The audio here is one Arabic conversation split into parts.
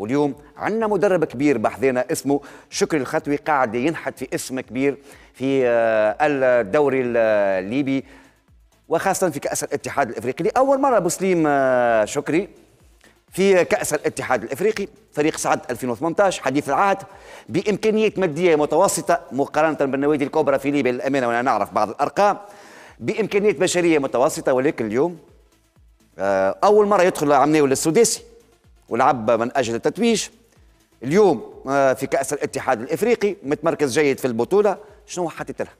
واليوم عندنا مدرب كبير بحذينا اسمه شكري الخطوي قاعد ينحت في اسم كبير في آه، الدوري آه، الليبي وخاصة في كأس الاتحاد الإفريقي لأول مرة بسليم آه، شكري في كأس الاتحاد الإفريقي فريق سعد 2018 حديث العهد بإمكانية مادية متوسطة مقارنة بالنوادي الكبرى في ليبيا للأمانة وأنا نعرف بعض الأرقام بإمكانية بشرية متوسطة ولكن اليوم أول مرة يدخل عمناوي السوداسي ولعب من أجل التتويج اليوم آه، في كأس الاتحاد الإفريقي متمركز جيد في البطولة شنو حطيت لها؟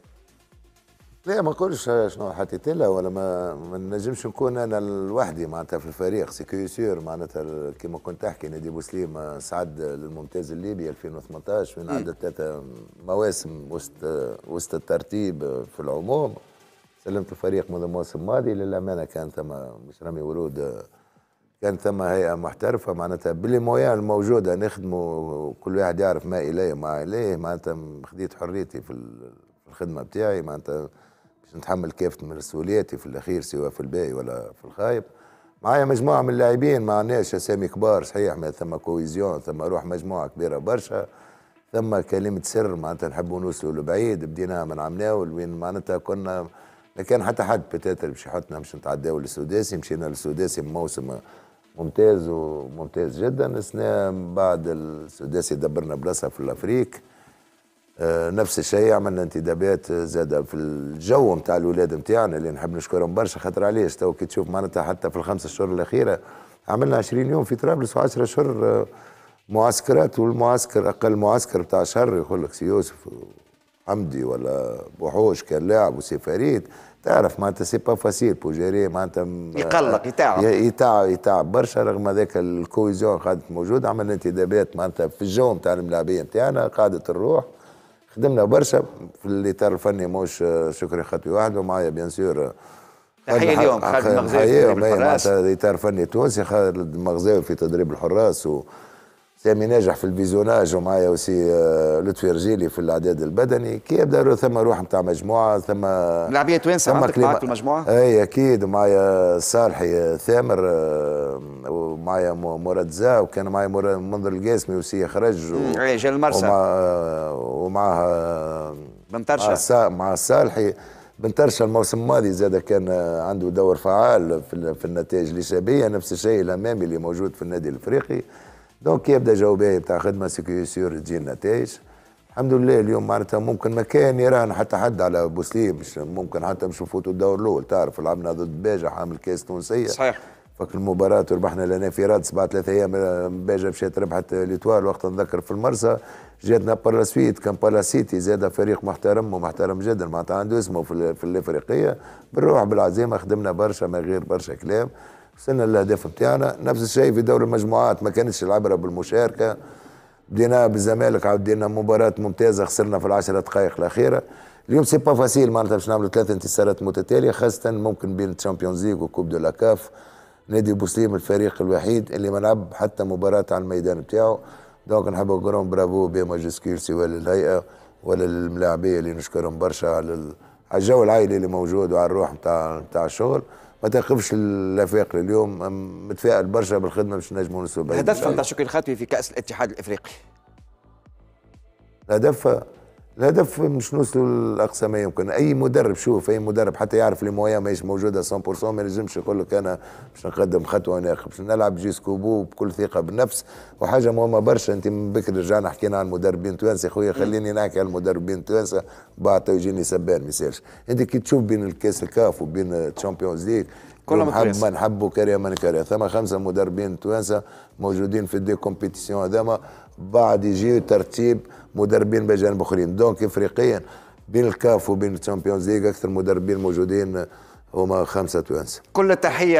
لا ما نقولش شنو حطيت لها ولا ما ما نجمش نكون انا لوحدي معناتها في الفريق سي سير معناتها كيما كنت تحكي نادي بوسليم آه، سعد للممتاز الليبي 2018 وين عدت ثلاثه مواسم وسط وسط الترتيب في العموم سلمت الفريق منذ الموسم الماضي للامانه كان ثم مش رامي ورود آه، كان ثم هيئه محترفه معناتها بالمويان الموجوده نخدموا كل واحد يعرف ما اليه وما اليه معناتها خديت حريتي في الخدمه بتاعي معناتها باش نتحمل كافه مسؤولياتي في الاخير سواء في الباي ولا في الخايب معايا مجموعه من اللاعبين ما عندناش اسامي كبار صحيح ما ثم كويزيون ثم روح مجموعه كبيره برشا ثم كلمه سر معناتها نحبوا نوصلوا لبعيد بديناها من عمناول وين معناتها كنا ما كان حتى حد بتاتر باش يحطنا باش نتعداو للسوداسي مشينا للسوداسي موسم ممتاز وممتاز جدا السنة بعد السداسي دبرنا بلاصة في الأفريق آه، نفس الشيء عملنا انتدابات زاده في الجو نتاع الاولاد نتاعنا اللي نحب نشكرهم برشا خاطر علاش تو كي تشوف معناتها حتى في الخمسه شهور الاخيره عملنا 20 يوم في طرابلس و10 شهور آه، معسكرات والمعسكر اقل معسكر بتاع شهر يقول لك سي يوسف حمدي ولا بوحوش كان لاعب فريد تعرف معناتها سي با فاسيل بوجيري معناتها يقلق يتعب يتعب يتعب برشا رغم هذاك الكويزيون قعدت موجود عملنا انتدابات معناتها في الجو نتاع الملاعبيه نتاعنا قعدت الروح خدمنا برشا في الاطار الفني موش شكري خطوي وحده معايا بيان سور تحيه اليوم خالد المغزاوي في تدريب الحراس الاطار الفني التونسي خالد المغزاوي في تدريب الحراس و سامي ناجح في الفيزيوناج ومعايا وسي آه، لطفي رجيلي في الاعداد البدني كي يبدا ثم روح نتاع مجموعه ثم لاعبيه توانسه عندك معاك في المجموعه؟ اي اكيد ومعايا صالحي آه، ثامر آه، ومعايا مراد زا وكان معايا منظر القاسمي وسي خرج و... اي جا المرسى ومع... ومعها بن ترشا مع صالحي بن ترشا الموسم الماضي زاد كان عنده دور فعال في, النتائج الايجابيه نفس الشيء الامامي اللي موجود في النادي الافريقي دونك يبدا جوابي إيه؟ تاع خدمه سيكيو سيور تجي النتائج الحمد لله اليوم معناتها ممكن ما كان يران حتى حد على بوسليم مش ممكن حتى مش نفوتوا الدور الاول تعرف لعبنا ضد باجة حامل كاس تونسيه صحيح فك المباراة وربحنا لنا في رادس سبعة ثلاثة أيام باجة مشات ربحت ليتوال وقت نذكر في المرسى جاتنا بارا سويت كان بارا سيتي زاد فريق محترم ومحترم جدا معناتها عنده اسمه في الإفريقية بالروح بالعزيمة خدمنا برشا من غير برشا كلام وصلنا للاهداف بتاعنا نفس الشيء في دوري المجموعات ما كانتش العبره بالمشاركه بدينا بالزمالك عاودنا مباراه ممتازه خسرنا في العشرة دقائق الاخيره اليوم سي با فاسيل معناتها باش نعملوا ثلاث انتصارات متتاليه خاصه ممكن بين تشامبيونز ليغ وكوب دو لاكاف نادي بوسليم الفريق الوحيد اللي ما لعب حتى مباراه على الميدان بتاعه دونك نحب نقول برافو بي ماجيسكيل سواء للهيئه ولا للملاعبيه اللي نشكرهم برشا على الجو العائلي اللي موجود وعلى الروح نتاع نتاع الشغل ما تقفش الافاق اليوم متفائل برشا بالخدمه باش نجموا نسوا هدفهم نتاع شكري الخاتمي في كاس الاتحاد الافريقي هدفها الهدف مش نوصلوا لاقصى ما يمكن اي مدرب شوف اي مدرب حتى يعرف لي مويا ماهيش موجوده 100% ما يلزمش يقول لك انا باش نقدم خطوه ناخذ باش نلعب جيسكو بو بكل ثقه بالنفس وحاجه مهمه برشا انت من بكري رجعنا حكينا على المدربين التوانسي خويا خليني نحكي على المدربين التوانسه بعد يجيني سبان ما يسالش انت كي تشوف بين الكاس الكاف وبين الشامبيونز ليغ كلهم نحب ما نحب كاريا ما نكاريه ثم خمسه مدربين توانسه موجودين في دي كومبيتيسيون هذاما بعد يجي ترتيب مدربين بجانب اخرين دونك افريقيا بين الكاف وبين الشامبيونز ليغ اكثر مدربين موجودين هما خمسه توانسه كل التحيه